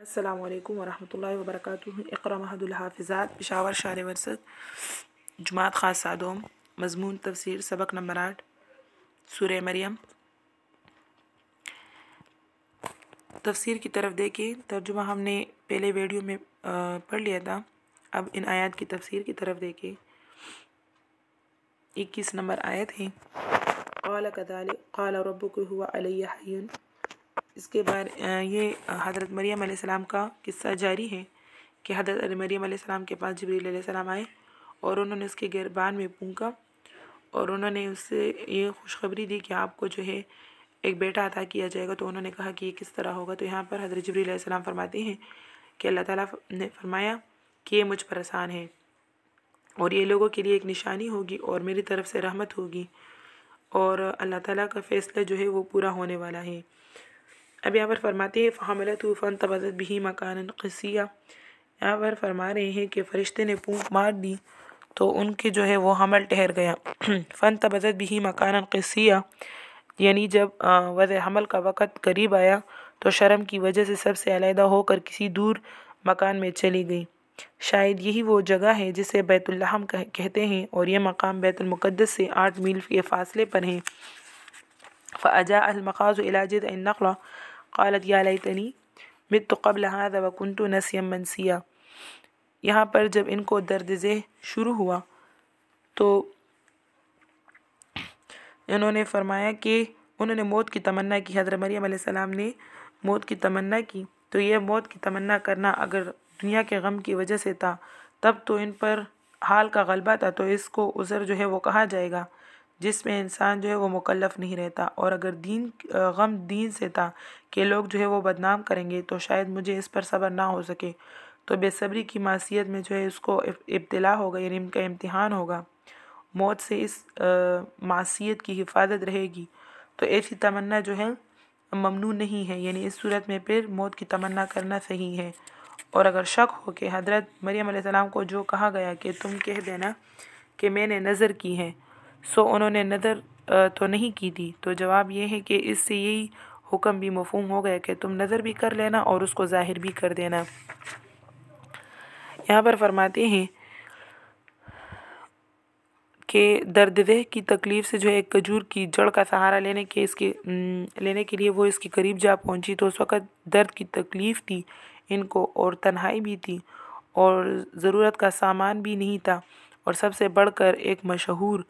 अल्लाम वरहल वबरक इकरा महदुल्हाफ़ात पिशावर शार वरसद जमात ख़ास सादोम मजमून तफसर सबक नंबर आठ सूर मरियम तफसीर की तरफ देखें तर्जुमा हमने पहले वीडियो में पढ़ लिया था अब इन आयत की तफसीर की तरफ देखें इक्कीस नंबर आयत है कौल कदाल कौल रबुक हुआ अलिया हयन इसके बाद ये हज़रत मरियम सलाम का किस्सा जारी है कि हज़रत मरियम सलाम के पास जबरी सलाम आए और उन्होंने उसके गिरबान में पूंगा और उन्होंने उससे ये खुशखबरी दी कि आपको जो है एक बेटा अदा किया जाएगा तो उन्होंने कहा कि ये किस तरह होगा तो यहाँ पर हज़रत जबरी सलाम फरमाते हैं कि अल्लाह ताला ने फरमाया कि ये मुझ पर आसान है और ये लोगों के लिए एक निशानी होगी और मेरी तरफ से रहमत होगी और अल्लाह ताला का फ़ैसला जो है वो पूरा होने वाला है अब यहाँ पर फरमाते हैं फ़ामिल तूफ़ान तबादत भी मकान कसिया यहाँ पर फरमा रहे हैं कि फ़रिश्ते ने पूँख मार दी तो उनके जो है वो हमल ठहर गया फ़न तबादत भी मकान कसिया यानी जब वज़ हमल का वक़्त करीब आया तो शर्म की वजह से सबसे अलहदा होकर किसी दूर मकान में चली गई शायद यही वो जगह है जिसे बैतुल्लाहम कह, कहते हैं और यह मकाम बैतुलमक़दस से आठ मील के फ़ासले पर है फ़ाजा अलमकाज़ इलाजद नखला क़ालत या लतनी मित तो कबल हादा व कुन नसीम मनसिया यहाँ पर जब इनको दर्द जह शुरू हुआ तो इन्होंने फरमाया कि उन्होंने मौत की तमन्ना की हजरत मरियम सलाम ने मौत की तमन्ना की तो यह मौत की तमन्ना करना अगर दुनिया के गम की वजह से था तब तो इन पर हाल का गलबा था तो इसको उज़र जो है वो कहा जाएगा जिसमें इंसान जो है वो मुकलफ़ नहीं रहता और अगर दीन गम दीन से था कि लोग जो है वो बदनाम करेंगे तो शायद मुझे इस पर सब्र ना हो सके तो बेसब्री की मासीत में जो है उसको इब्तला होगा यानी इनका इम्तहान होगा मौत से इस मासीत की हिफाजत रहेगी तो ऐसी तमन्ना जो है ममनू नहीं है यानी इस सूरत में फिर मौत की तमन्ना करना सही है और अगर शक हो कि हज़रत मरियम को जो कहा गया कि तुम कह देना कि मैंने नज़र की है सो उन्होंने नज़र तो नहीं की थी तो जवाब ये है कि इससे यही हुक्म भी मफहम हो गया कि तुम नज़र भी कर लेना और उसको ज़ाहिर भी कर देना यहाँ पर फरमाते हैं कि दर्द देह की तकलीफ़ से जो है खजूर की जड़ का सहारा लेने के इसके लेने के लिए वो इसके करीब जा पहुँची तो उस वक़्त दर्द की तकलीफ़ थी इनको और तन्हाई भी थी और ज़रूरत का सामान भी नहीं था और सबसे बढ़कर एक मशहूर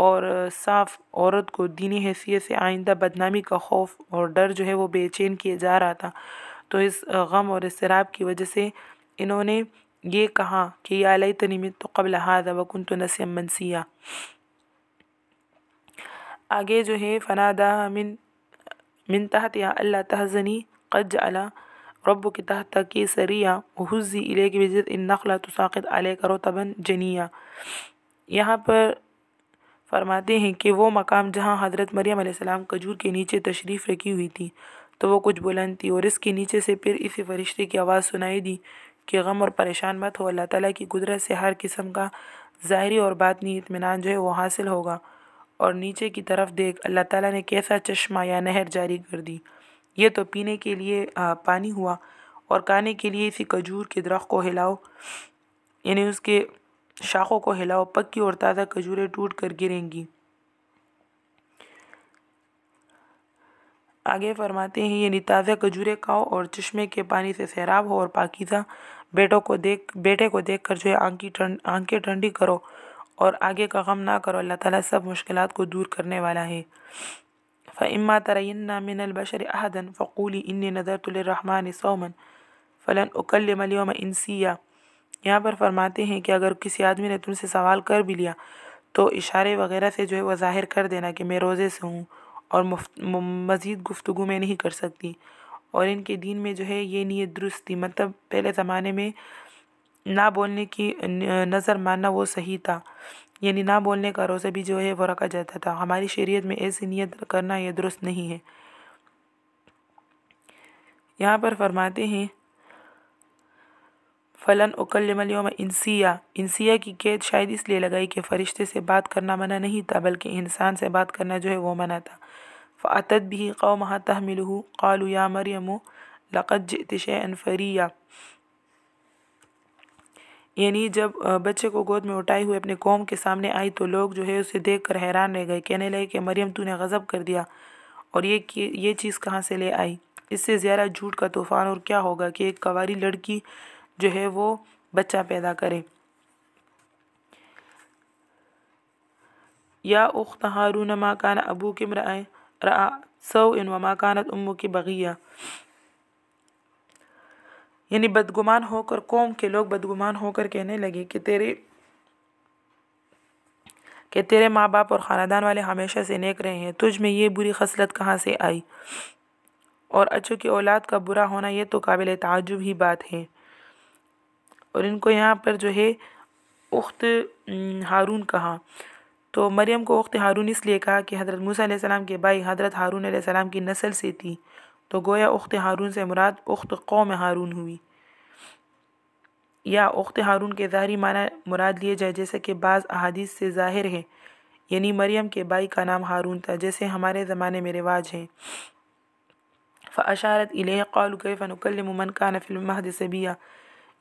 और साफ औरत को दीनी हैसियत से आइंदा बदनामी का खौफ और डर जो है वो बेचैन किए जा रहा था तो इस गम और इसराब की वजह से इन्होंने ये कहा कि या लई तनिमित तो कबल हादा वकुन तो नसीम मनसिया आगे जो है फ़नादा मिन मिन तहत या अल्ला तहजनी कज अला रब के तहत ये सरिया हुजी इले की वजह इन नखला तो साक़त अले करो तबन जनिया यहाँ पर फरमाते हैं कि वो मकाम जहाँ हज़रत मरियम सलाम खजूर के नीचे तशरीफ़ रखी हुई थी तो वो कुछ बुलंद थी और इसके नीचे से फिर इसी फरिश्ते की आवाज़ सुनाई दी कि गम और परेशान मत हो अल्लाह ताला की कुदरत से हर किस्म का ज़ाहरी और बातनी इतमान जो है वो हासिल होगा और नीचे की तरफ देख अल्लाह ताला ने कैसा चश्मा या नहर जारी कर दी ये तो पीने के लिए पानी हुआ और खाने के लिए इसी खजूर के दरख्त को हिलाओ यानी उसके शाखों को हिलाओ पक्की और ताज़ा खजूरें टूट कर गिरेंगी आगे फरमाते हैं यानी ताज़ा खजूरें खाओ और चश्मे के पानी से सैराब हो और पाकिज़ा बेटों को देख बेटे को देख कर जो है आंखी ठंड आंखें ठंडी करो और आगे का गम ना करो अल्लाह ताला सब मुश्किल को दूर करने वाला है फ़िम्मा तरयन्ना मिनलबशर अहदन फ़कूली इन नज़र तुलरहमान सौमन फ़लन उकल मलियम इंसिया यहाँ पर फरमाते हैं कि अगर किसी आदमी ने तुमसे सवाल कर भी लिया तो इशारे वगैरह से जो है वह जाहिर कर देना कि मैं रोज़े से हूँ और मज़ीद गुफ्तु में नहीं कर सकती और इनके दीन में जो है ये नीयत दुरुस्त थी मतलब पहले ज़माने में ना बोलने की नज़र मानना वो सही था यानी ना बोलने का रोज़ा भी जो है वो रखा जाता था हमारी शरीयत में ऐसी नीयत करना ये दुरुस्त नहीं है यहाँ पर फरमाते हैं फ़लन उकलमलियों में इंसिया इंसिया की कैद शायद इसलिए लगाई कि फ़रिश्ते से बात करना मना नहीं था बल्कि इंसान से बात करना जो है वो मना था फ़ातद भी कौम तहमिलहू कालू या मरियम लक़त यानी जब बच्चे को गोद में उठाए हुए अपने कौम के सामने आई तो लोग जो है उसे देख कर हैरान रह गए कहने लगे कि मरियम तूने गज़ब कर दिया और ये ये चीज़ कहाँ से ले आई इससे ज़्यादा झूठ का तूफ़ान और क्या होगा कि एक कवारी लड़की जो है वो बच्चा पैदा करे या उख्त हारून मा अबू किम राय रा सौ इन व माकानत उम्मू की बगिया यानी बदगुमान होकर कौम के लोग बदगुमान होकर कहने लगे कि तेरे कि तेरे माँ बाप और ख़ानदान वाले हमेशा से नेक रहे हैं तुझ में ये बुरी खसलत कहाँ से आई और अच्छों की औलाद का बुरा होना ये तो काबिल ताजुब ही बात है और इनको यहाँ पर जो है उख्त हारून कहा तो मरियम को उख्त हारून इसलिए कहा कि हज़रत मूसा के भाई हज़रत हारून सलाम की नस्ल से थी तो गोया उख्त हारून से मुराद उख्त कौम हारून हुई या उख्त हारून के ज़ाहरी माना मुराद लिए जाए जैसे कि बाज़ अहादीस से ज़ाहिर है यानी मरियम के भाई का नाम हारून था जैसे हमारे ज़माने में रिवाज है फ़ाशारत इले कौल कैफ़न कल मन का नफिल महद सबिया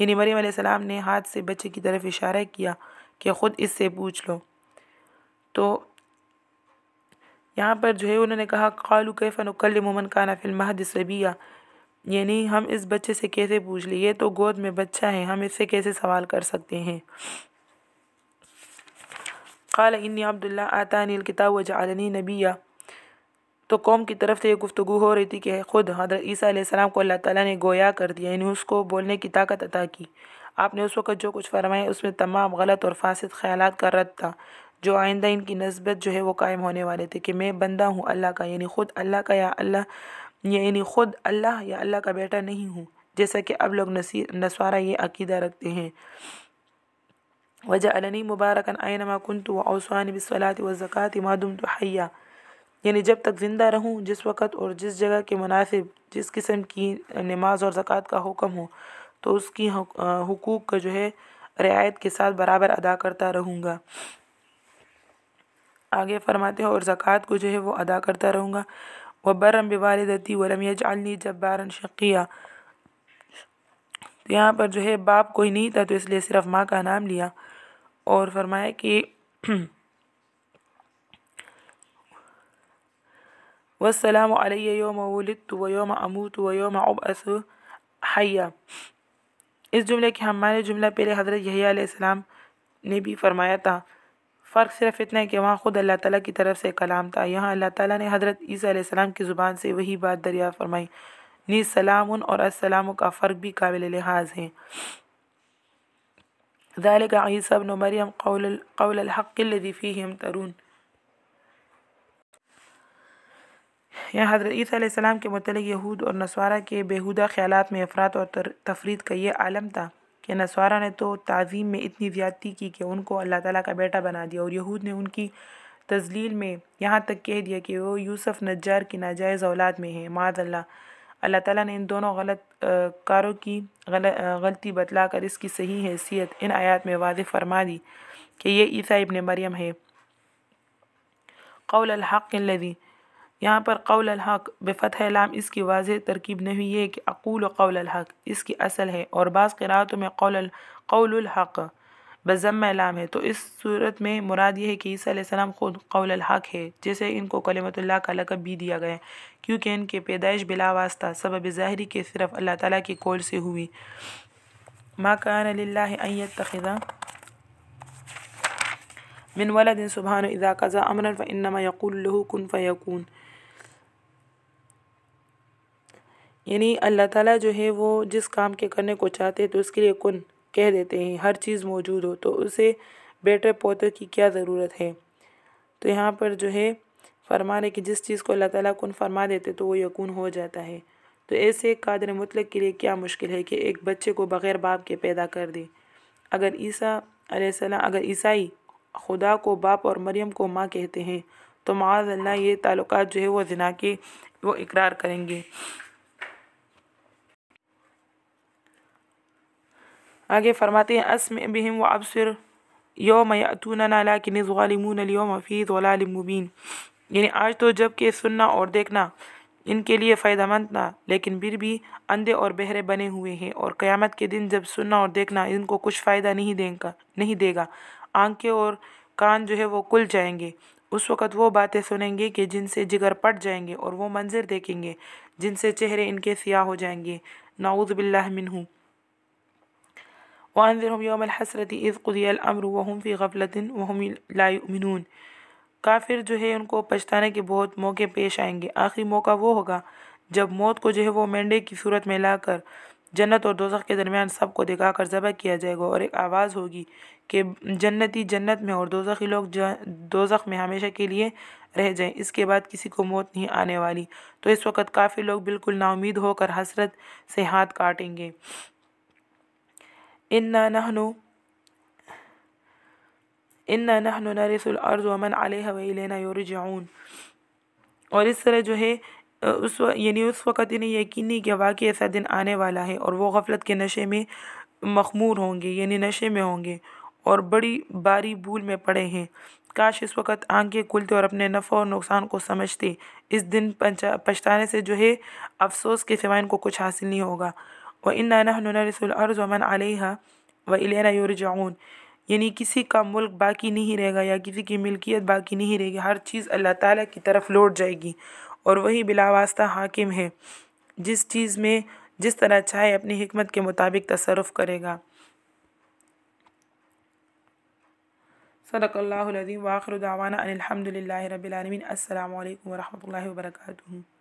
यानी मरीम सलाम ने हाथ से बच्चे की तरफ इशारा किया कि ख़ुद इससे पूछ लो तो यहाँ पर जो है उन्होंने कहा कालू कैफन उकल मोमन काना फिल्महद सबिया यानी हम इस बच्चे से कैसे पूछ ये तो गोद में बच्चा है हम इससे कैसे सवाल कर सकते हैं खाल इन्नी अब्दुल्ला आतानी किताब वजालनी नबिया तो कौम की तरफ से ये गुफ्तु हो रही थी कि ख़ुद हजरत ईसा सलाम को अल्लाह ताली ने गोया कर दिया यानी उसको बोलने की ताकत अदा की आपने उस वक़्त जो कुछ फरमाया उसमें तमाम गलत और फासद ख्याल का रद्द था जो आइंदा इनकी नस्बत जो है वो कायम होने वाले थे कि मैं बंदा हूँ अल्लाह का यानी ख़ुद अल्लाह का या अल्लाह यानी ख़ुद अल्लाह या अल्लाह का बेटा नहीं हूँ जैसा कि अब लोग नसी नसवारा ये अकीदा रखते हैं वजह अलनी मुबारक आयन कुन तो वसवान बसलात व ज़क़़त मादुम तो हया यानी जब तक ज़िंदा रहूँ जिस वक़्त और जिस जगह के मुनासिब जिस किस्म की नमाज और ज़क़़त का हुक्म हो तो उसकी हकूक़ का जो है रियायत के साथ बराबर अदा करता रहूँगा आगे फरमाते हैं और ज़क़़त को जो है वो अदा करता रहूँगा व बरम बिवालदती वलम जब बारन शकिया तो यहाँ पर जो है बाप कोई नहीं था तो इसलिए सिर्फ़ माँ का नाम लिया और फरमाया कि वसलाम योम वलित व योम अमूत व योम अबअस हया इस जुमले के हमारे जुमला पहले हज़रत यहीसम ने भी फरमाया था फ़र्क सिर्फ इतना है कि वहाँ ख़ुद अल्लाह ताला की तरफ से कलाम था यहाँ अल्लाह ताला ने हज़रत ईसीम की ज़ुबान से वही बात दरिया फरमाई नी सलाम और असलम का फ़र्क भी काबिल लिहाज है ज़ाल का ईसा नमरियम कौल हक़ी फ़ी हम तरून यहाँ हज़रत ईसीम के मतलब यहूद और नसवारा के बेहूदा ख्याल में अफरात और तफरीद का ये आलम था कि नसवारा ने तो तज़ीम में इतनी ज़्यादती की कि उनको अल्लाह ताली का बेटा बना दिया और यहूद ने उनकी तजलील में यहाँ तक कह दिया कि वो यूसुफ नज्जार की नाजायज़ औलाद में है माद अल्लाह अल्लाह ने इन दोनों गलत कारों की गल, गलती बतला कर इसकी सही हैसियत इन आयात में वाज फरमा दी कि ये ईसा इबन मरियम है कौल लदी यहाँ पर कौल हक बफ़त लाम इसकी वाज तरकीब नहीं है कि अकूल कौल अलहक इसकी असल है और बास किरातों में कौल कौल अलहक बज़म लाम है तो इस सूरत में मुराद ये है कि ईसा सलाम खुद कौल अलहक है जैसे इनको कलमतुल्ला का लकब भी दिया गया क्योंकि इनके पैदाइश बिला वास्ता सबब ज़ाहरी के सिर्फ अल्लाह ताला की कौल से हुई माँ कान तखिदा मिन वलद सुबहान इज़ा कज़ा अमरन يقول له कन فيكون यानी अल्लाह ताला जो है वो जिस काम के करने को चाहते हैं तो उसके लिए कन कह देते हैं हर चीज़ मौजूद हो तो उसे बेटे पौधे की क्या ज़रूरत है तो यहाँ पर जो है फरमा रहे कि जिस चीज़ को अल्लाह ताला कन फरमा देते तो वो यकून हो जाता है तो ऐसे कादर मुतलक के लिए क्या मुश्किल है कि एक बच्चे को बग़ैर बाप के पैदा कर दे अगर ईसा अगर ईसाई खुदा को बाप और मरियम को माँ कहते हैं तो माज़ल्ला ये ताल्लुक जो है वो जना के वो इकरार करेंगे आगे फरमाते हैं असम बिहम व अबसर योम अतूनना कि ज़ालिमून अलियोम हफीज़ वालमुबीन यानी आज तो जब कि सुनना और देखना इनके लिए फ़ायदामंद था लेकिन फिर भी अंधे और बहरे बने हुए हैं और क़यामत के दिन जब सुनना और देखना इनको कुछ फ़ायदा नहीं देगा नहीं देगा आंखें और कान जो है वो खुल जाएंगे उस वक़्त वो बातें सुनेंगे कि जिनसे जिगर पट जाएंगे और वो मंजर देखेंगे जिनसे चेहरे इनके सियाह हो जाएंगे नाउज़ बिल्लामिन हूँ वानज़रहम योम हसरती इज़ क़ुदियमर वहम फ़ी गफलतिन वहम लामिनून काफिर जो है उनको पछताने के बहुत मौके पेश आएंगे आखिरी मौका वो होगा जब मौत को जो है वो मेंढे की सूरत में लाकर जन्नत और दोजख के दरमियान सब को दिखा कर ज़बह किया जाएगा और एक आवाज़ होगी कि जन्नती जन्नत में और दोजखी लोग दोजख में हमेशा के लिए रह जाएं इसके बाद किसी को मौत नहीं आने वाली तो इस वक्त काफ़ी लोग बिल्कुल नाउमीद होकर हसरत से हाथ काटेंगे इन नहनु इन्ना नहनु नरसुल अर्ज़ वमन अलह वना योरजाउन और इस तरह जो है उस यानी उस वक़्त इन्हें यकीन नहीं कि वाकई ऐसा दिन आने वाला है और वो गफलत के नशे में मखमूर होंगे यानी नशे में होंगे और बड़ी बारी भूल में पड़े हैं काश इस वक्त आंखें खुलते और अपने नफ़ा और नुकसान को समझते इस दिन पछताने से जो है अफसोस के सिवा इनको कुछ हासिल नहीं होगा व इन नानारसमन आलिहा व इलाजाउन यानी किसी का मुल्क बाकी नहीं रहेगा या किसी की मिल्कियत बाकी नहीं रहेगी हर चीज़ अल्लाह ताला की तरफ लौट जाएगी और वही बिलावास्ता हाकिम है जिस चीज़ में जिस तरह चाहे अपनी हिकमत के मुताबिक तसरफ़ करेगा सदकल्लाज़ीम वाखर दावाना अनिलहमदिल्ला रबीआलमीन अल्लाम वरहमल वर्का